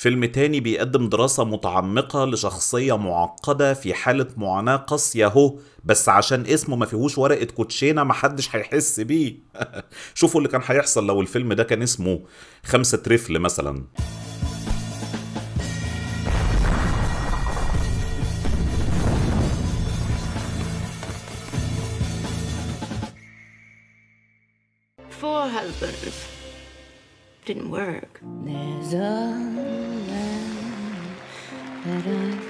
فيلم تاني بيقدم دراسة متعمقة لشخصية معقدة في حالة معاناة قاسية اهو بس عشان اسمه ما فيهوش ورقة كوتشينة محدش هيحس بيه شوفوا اللي كان هيحصل لو الفيلم ده كان اسمه خمسة ترفل مثلا Four husbands. didn't work. There's a land that I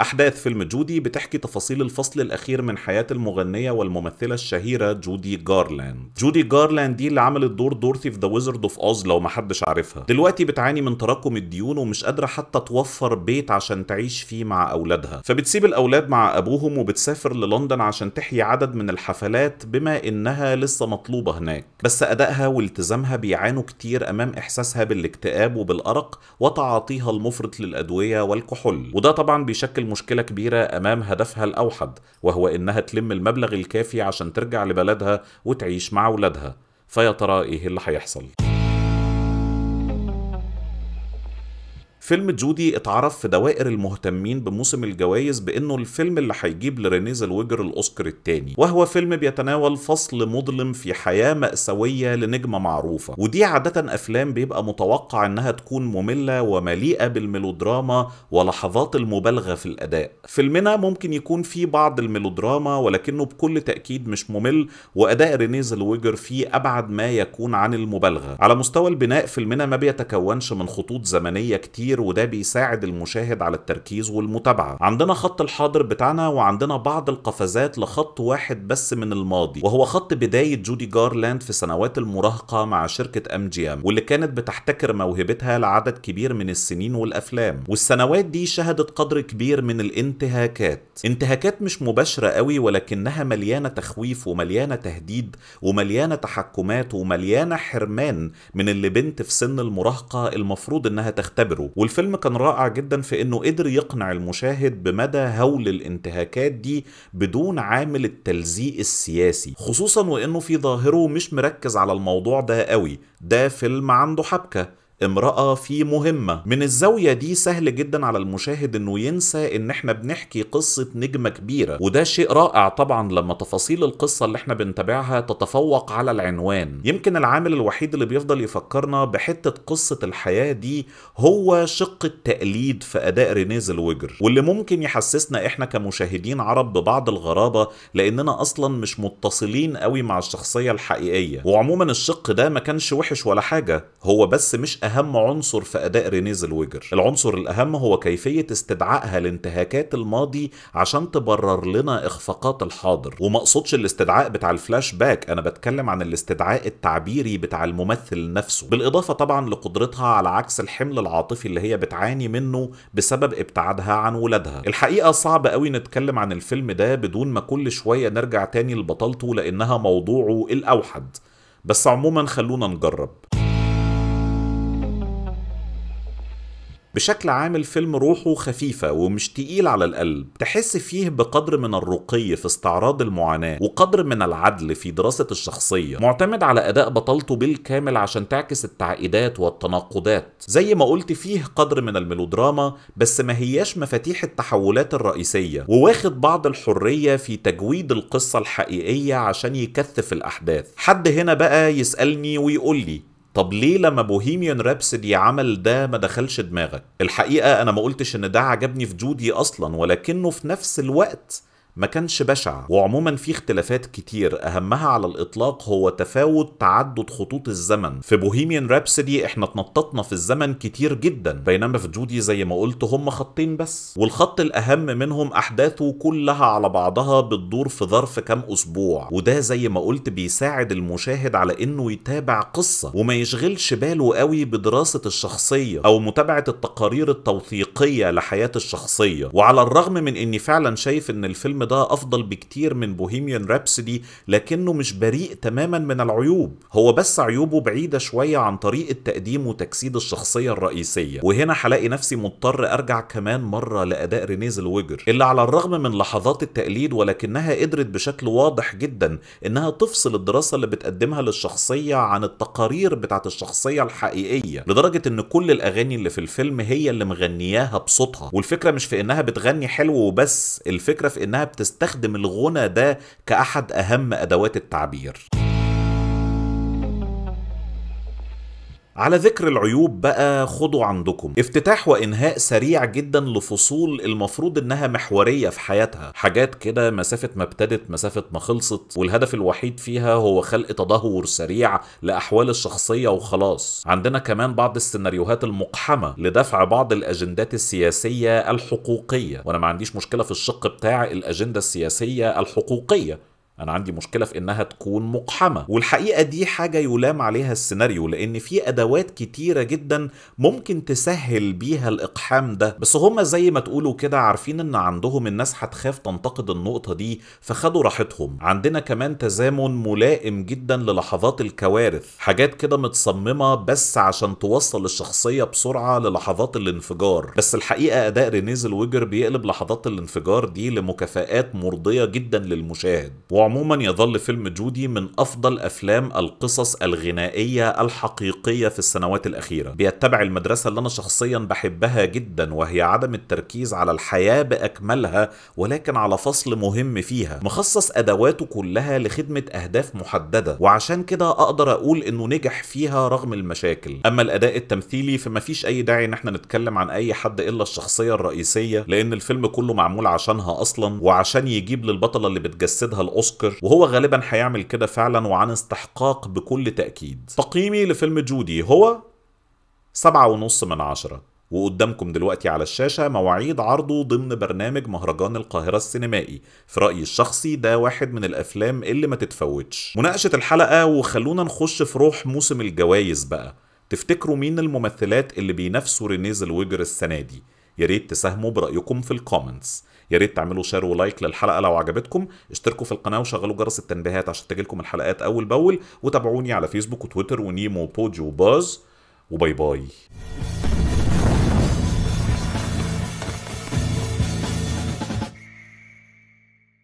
أحداث فيلم جودي بتحكي تفاصيل الفصل الأخير من حياة المغنية والممثلة الشهيرة جودي جارلاند جودي جارلاند دي اللي عملت دور دورثي في ذا ويزرد اوف اوز لو محدش عارفها دلوقتي بتعاني من تراكم الديون ومش قادرة حتى توفر بيت عشان تعيش فيه مع أولادها فبتسيب الأولاد مع أبوهم وبتسافر للندن عشان تحيي عدد من الحفلات بما إنها لسه مطلوبة هناك بس أدائها والتزامها بيعانوا كتير أمام إحساسها بالاكتئاب وبالأرق وتعاطيها المفرط للأدوية والكحول وده طبعا بيشكل تشكل مشكلة كبيرة أمام هدفها الأوحد وهو إنها تلم المبلغ الكافي عشان ترجع لبلدها وتعيش مع أولادها فيا ترى إيه اللي هيحصل؟ فيلم جودي اتعرف في دوائر المهتمين بموسم الجوائز بانه الفيلم اللي هيجيب لرينيز زلويجر الاوسكار الثاني وهو فيلم بيتناول فصل مظلم في حياه ماساويه لنجمه معروفه ودي عاده افلام بيبقى متوقع انها تكون ممله ومليئه بالميلودراما ولحظات المبالغه في الاداء فيلمنا ممكن يكون فيه بعض الميلودراما ولكنه بكل تاكيد مش ممل واداء رينيز زلويجر فيه ابعد ما يكون عن المبالغه على مستوى البناء فيلمنا ما بيتكونش من خطوط زمنيه كتير كتير وده بيساعد المشاهد على التركيز والمتابعة عندنا خط الحاضر بتاعنا وعندنا بعض القفزات لخط واحد بس من الماضي وهو خط بداية جودي جارلاند في سنوات المراهقة مع شركة ام جي ام واللي كانت بتحتكر موهبتها لعدد كبير من السنين والافلام والسنوات دي شهدت قدر كبير من الانتهاكات انتهاكات مش مباشرة قوي ولكنها مليانة تخويف ومليانة تهديد ومليانة تحكمات ومليانة حرمان من اللي بنت في سن المراهقة المفروض انها تختبره والفيلم كان رائع جدا في انه قدر يقنع المشاهد بمدى هول الانتهاكات دي بدون عامل التلزيق السياسي خصوصا وانه في ظاهره مش مركز على الموضوع ده قوي ده فيلم عنده حبكه امرأة في مهمة من الزاوية دي سهل جدا على المشاهد انه ينسى ان احنا بنحكي قصة نجمة كبيرة وده شيء رائع طبعا لما تفاصيل القصة اللي احنا بنتابعها تتفوق على العنوان يمكن العامل الوحيد اللي بيفضل يفكرنا بحتة قصة الحياة دي هو شق التقليد في اداء رينيز الوجر واللي ممكن يحسسنا احنا كمشاهدين عرب ببعض الغرابة لاننا اصلا مش متصلين قوي مع الشخصية الحقيقية وعموما الشق ده ما كانش وحش ولا حاجة هو بس مش أهم عنصر في أداء رينيز الويجر العنصر الأهم هو كيفية استدعائها لانتهاكات الماضي عشان تبرر لنا إخفاقات الحاضر وما أقصدش الاستدعاء بتاع الفلاش باك أنا بتكلم عن الاستدعاء التعبيري بتاع الممثل نفسه بالإضافة طبعا لقدرتها على عكس الحمل العاطفي اللي هي بتعاني منه بسبب ابتعادها عن ولادها الحقيقة صعب قوي نتكلم عن الفيلم ده بدون ما كل شوية نرجع تاني لبطلته لأنها موضوعه الأوحد بس عموما خلونا نجرب بشكل عام الفيلم روحه خفيفة ومش تقيل على القلب تحس فيه بقدر من الرقي في استعراض المعاناة وقدر من العدل في دراسة الشخصية معتمد على أداء بطلته بالكامل عشان تعكس التعقيدات والتناقضات زي ما قلت فيه قدر من الميلودراما بس ما هياش مفاتيح التحولات الرئيسية وواخد بعض الحرية في تجويد القصة الحقيقية عشان يكثف الأحداث حد هنا بقى يسألني ويقول لي طب ليه لما بوهيميان رابسدي عمل ده ما دخلش دماغك الحقيقه انا ما قلتش ان ده عجبني في جودي اصلا ولكنه في نفس الوقت ما كانش بشع وعموما في اختلافات كتير اهمها على الاطلاق هو تفاوت تعدد خطوط الزمن في بوهيميان رابسدي احنا اتنططنا في الزمن كتير جدا بينما في جودي زي ما قلت هم خطين بس والخط الاهم منهم احداثه كلها على بعضها بتدور في ظرف كام اسبوع وده زي ما قلت بيساعد المشاهد على انه يتابع قصه وما يشغلش باله قوي بدراسه الشخصيه او متابعه التقارير التوثيقيه لحياه الشخصيه وعلى الرغم من اني فعلا شايف ان الفيلم ده أفضل بكتير من بوهيميان رابسدي لكنه مش بريء تماما من العيوب هو بس عيوبه بعيدة شوية عن طريقة تقديم وتجسيد الشخصية الرئيسية وهنا هلاقي نفسي مضطر أرجع كمان مرة لأداء رينيز الوجر اللي على الرغم من لحظات التقليد ولكنها قدرت بشكل واضح جدا إنها تفصل الدراسة اللي بتقدمها للشخصية عن التقارير بتاعت الشخصية الحقيقية لدرجة إن كل الأغاني اللي في الفيلم هي اللي مغنياها بصوتها والفكرة مش في إنها بتغني حلو وبس الفكرة في إنها بتستخدم الغنى ده كأحد أهم أدوات التعبير على ذكر العيوب بقى خدوا عندكم افتتاح وانهاء سريع جدا لفصول المفروض انها محوريه في حياتها حاجات كده مسافه ما ابتدت مسافه ما خلصت والهدف الوحيد فيها هو خلق تدهور سريع لاحوال الشخصيه وخلاص عندنا كمان بعض السيناريوهات المقحمه لدفع بعض الاجندات السياسيه الحقوقيه وانا ما عنديش مشكله في الشق بتاع الاجنده السياسيه الحقوقيه انا عندي مشكله في انها تكون مقحمه والحقيقه دي حاجه يلام عليها السيناريو لان في ادوات كتيره جدا ممكن تسهل بيها الاقحام ده بس هما زي ما تقولوا كده عارفين ان عندهم الناس هتخاف تنتقد النقطه دي فخدوا راحتهم عندنا كمان تزامن ملائم جدا للحظات الكوارث حاجات كده متصممه بس عشان توصل الشخصيه بسرعه للحظات الانفجار بس الحقيقه اداء رينيز الوجر بيقلب لحظات الانفجار دي لمكافآت مرضيه جدا للمشاهد وعموما يظل فيلم جودي من أفضل أفلام القصص الغنائية الحقيقية في السنوات الأخيرة بيتبع المدرسة اللي أنا شخصيا بحبها جدا وهي عدم التركيز على الحياة بأكملها ولكن على فصل مهم فيها مخصص أدواته كلها لخدمة أهداف محددة وعشان كده أقدر أقول إنه نجح فيها رغم المشاكل أما الأداء التمثيلي فما فيش أي داعي إن احنا نتكلم عن أي حد إلا الشخصية الرئيسية لأن الفيلم كله معمول عشانها أصلا وعشان يجيب للبطلة اللي بتجسدها الأوسكار الاوسكار وهو غالبا هيعمل كده فعلا وعن استحقاق بكل تاكيد تقييمي لفيلم جودي هو سبعة ونص من عشرة وقدامكم دلوقتي على الشاشة مواعيد عرضه ضمن برنامج مهرجان القاهرة السينمائي في رأيي الشخصي ده واحد من الأفلام اللي ما تتفوتش مناقشة الحلقة وخلونا نخش في روح موسم الجوائز بقى تفتكروا مين الممثلات اللي بينافسوا رينيز الويجر السنة دي يا ريت تساهموا برأيكم في الكومنتس يا ريت تعملوا شير ولايك للحلقه لو عجبتكم اشتركوا في القناه وشغلوا جرس التنبيهات عشان تجيلكم الحلقات اول باول وتابعوني على فيسبوك وتويتر ونيمو وبوج وباز وباي باي